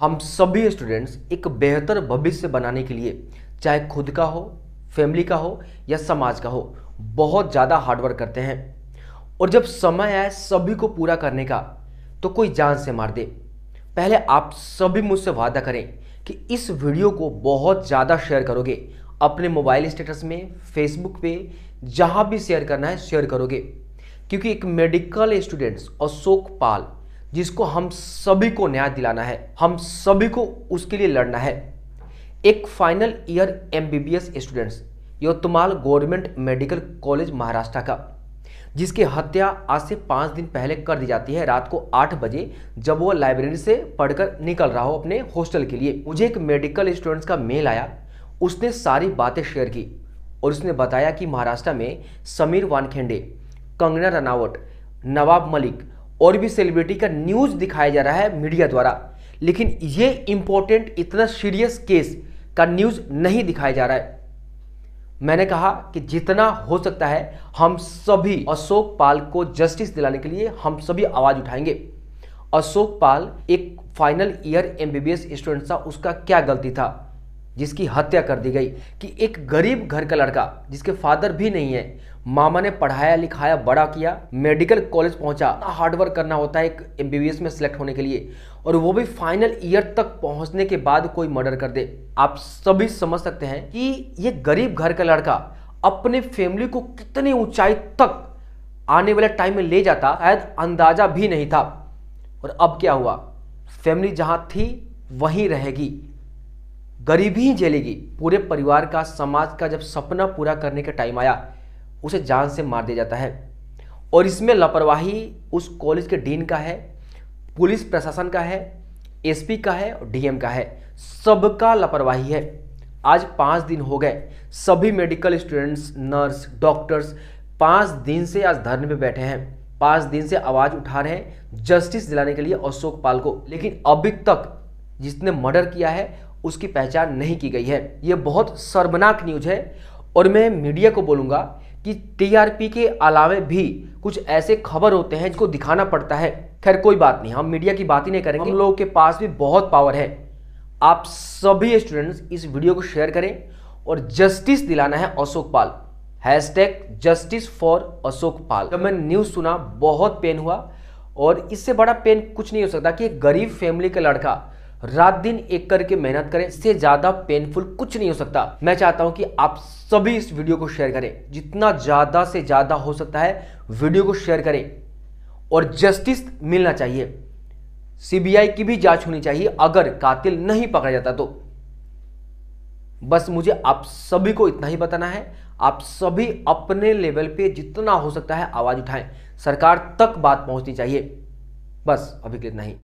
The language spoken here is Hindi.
हम सभी स्टूडेंट्स एक बेहतर भविष्य बनाने के लिए चाहे खुद का हो फैमिली का हो या समाज का हो बहुत ज़्यादा हार्डवर्क करते हैं और जब समय आए सभी को पूरा करने का तो कोई जान से मार दे पहले आप सभी मुझसे वादा करें कि इस वीडियो को बहुत ज़्यादा शेयर करोगे अपने मोबाइल स्टेटस में फेसबुक पे जहाँ भी शेयर करना है शेयर करोगे क्योंकि एक मेडिकल स्टूडेंट्स अशोक पाल जिसको हम सभी को न्याय दिलाना है हम सभी को उसके लिए लड़ना है एक final year MBBS students Yavatmal government medical college Maharashtra का जिसकी हत्या आज से पाँच दिन पहले कर दी जाती है रात को आठ बजे जब वो लाइब्रेरी से पढ़कर निकल रहा हो अपने हॉस्टल के लिए मुझे एक मेडिकल स्टूडेंट्स का मेल आया उसने सारी बातें शेयर की और उसने बताया कि महाराष्ट्र में समीर वानखेंडे कंगना रनावट नवाब मलिक और भी सेलिब्रिटी का न्यूज दिखाया जा रहा है मीडिया द्वारा लेकिन ये इंपॉर्टेंट इतना सीरियस केस का न्यूज नहीं दिखाया जा रहा है मैंने कहा कि जितना हो सकता है हम सभी अशोक पाल को जस्टिस दिलाने के लिए हम सभी आवाज उठाएंगे अशोक पाल एक फाइनल ईयर एमबीबीएस स्टूडेंट था उसका क्या गलती था जिसकी हत्या कर दी गई कि एक गरीब घर का लड़का जिसके फादर भी नहीं है मामा ने पढ़ाया लिखाया बड़ा किया मेडिकल कॉलेज पहुंचा हार्डवर्क करना होता है एक एम में सेलेक्ट होने के लिए और वो भी फाइनल ईयर तक पहुंचने के बाद कोई मर्डर कर दे आप सभी समझ सकते हैं कि ये गरीब घर का लड़का अपने फैमिली को कितनी ऊंचाई तक आने वाले टाइम में ले जाता शायद अंदाजा भी नहीं था और अब क्या हुआ फैमिली जहाँ थी वहीं रहेगी गरीबी ही झेलेगी पूरे परिवार का समाज का जब सपना पूरा करने का टाइम आया उसे जान से मार दिया जाता है और इसमें लापरवाही उस कॉलेज के डीन का है पुलिस प्रशासन का है एसपी का है और डीएम का है सबका लापरवाही है आज पाँच दिन हो गए सभी मेडिकल स्टूडेंट्स नर्स डॉक्टर्स पाँच दिन से आज धरने पर बैठे हैं पाँच दिन से आवाज़ उठा रहे हैं जस्टिस दिलाने के लिए अशोक पाल को लेकिन अभी तक जिसने मर्डर किया है उसकी पहचान नहीं की गई है ये बहुत शर्मनाक न्यूज है और मैं मीडिया को बोलूँगा कि टीआरपी के अलावे भी कुछ ऐसे खबर होते हैं जिसको दिखाना पड़ता है खैर कोई बात नहीं हम मीडिया की बात ही नहीं करेंगे हम लोगों के पास भी बहुत पावर है आप सभी स्टूडेंट्स इस वीडियो को शेयर करें और जस्टिस दिलाना है Ashok Pal hashtag justice for Ashok Pal जब मैंने न्यूज़ सुना बहुत पेन हुआ और इससे बड़ा पेन कुछ नहीं हो सकता कि एक गरीब फैमिली का लड़का रात दिन एक करके मेहनत करें इससे ज्यादा पेनफुल कुछ नहीं हो सकता मैं चाहता हूं कि आप सभी इस वीडियो को शेयर करें जितना ज्यादा से ज्यादा हो सकता है वीडियो को शेयर करें और जस्टिस मिलना चाहिए सीबीआई की भी जांच होनी चाहिए अगर कातिल नहीं पकड़ा जाता तो बस मुझे आप सभी को इतना ही बताना है आप सभी अपने लेवल पे जितना हो सकता है आवाज उठाएं सरकार तक बात पहुंचनी चाहिए बस अभी के इतना ही